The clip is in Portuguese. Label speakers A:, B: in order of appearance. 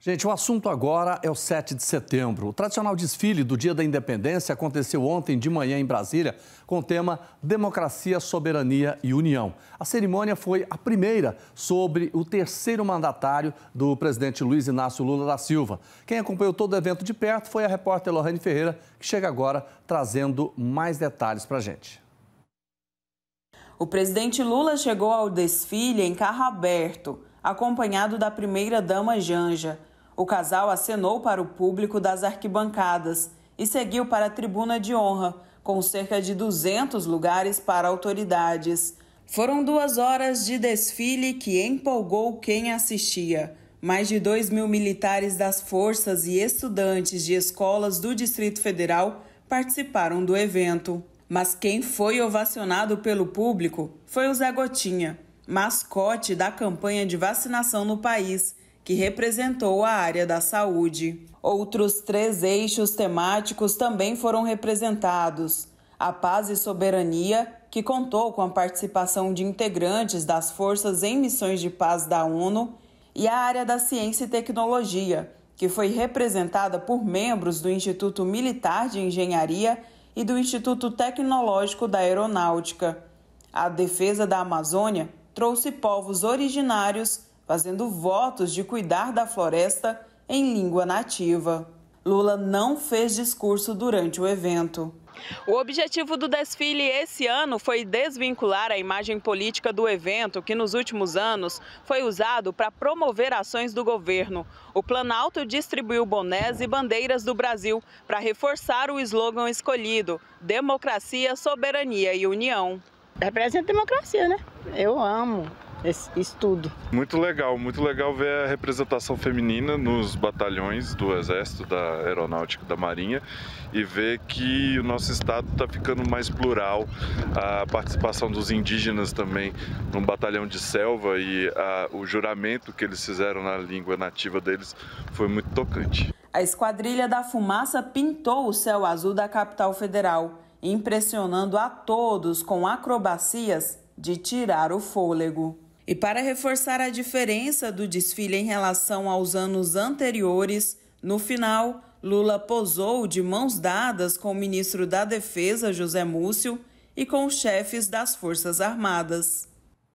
A: Gente, o assunto agora é o 7 de setembro. O tradicional desfile do Dia da Independência aconteceu ontem de manhã em Brasília com o tema Democracia, Soberania e União. A cerimônia foi a primeira sobre o terceiro mandatário do presidente Luiz Inácio Lula da Silva. Quem acompanhou todo o evento de perto foi a repórter Lorraine Ferreira, que chega agora
B: trazendo mais detalhes para a gente. O presidente Lula chegou ao desfile em carro aberto, acompanhado da primeira-dama Janja o casal acenou para o público das arquibancadas e seguiu para a tribuna de honra, com cerca de 200 lugares para autoridades. Foram duas horas de desfile que empolgou quem assistia. Mais de 2 mil militares das forças e estudantes de escolas do Distrito Federal participaram do evento. Mas quem foi ovacionado pelo público foi o Zé Gotinha, mascote da campanha de vacinação no país, que representou a área da saúde. Outros três eixos temáticos também foram representados: a paz e soberania, que contou com a participação de integrantes das forças em missões de paz da ONU, e a área da ciência e tecnologia, que foi representada por membros do Instituto Militar de Engenharia e do Instituto Tecnológico da Aeronáutica. A defesa da Amazônia trouxe povos originários fazendo votos de cuidar da floresta em língua nativa. Lula não fez discurso durante o evento. O objetivo do desfile esse ano foi desvincular a imagem política do evento, que nos últimos anos foi usado para promover ações do governo. O Planalto distribuiu bonés e bandeiras do Brasil para reforçar o slogan escolhido: democracia, soberania e união. Representa democracia, né? Eu amo esse estudo.
C: Muito legal, muito legal ver a representação feminina nos batalhões do Exército, da Aeronáutica, da Marinha e ver que o nosso estado está ficando mais plural. A participação dos indígenas também no batalhão de selva e a, o juramento que eles fizeram na língua nativa deles foi muito tocante.
B: A Esquadrilha da Fumaça pintou o céu azul da capital federal, impressionando a todos com acrobacias de tirar o fôlego. E para reforçar a diferença do desfile em relação aos anos anteriores, no final, Lula posou de mãos dadas com o ministro da Defesa, José Múcio, e com os chefes das Forças Armadas.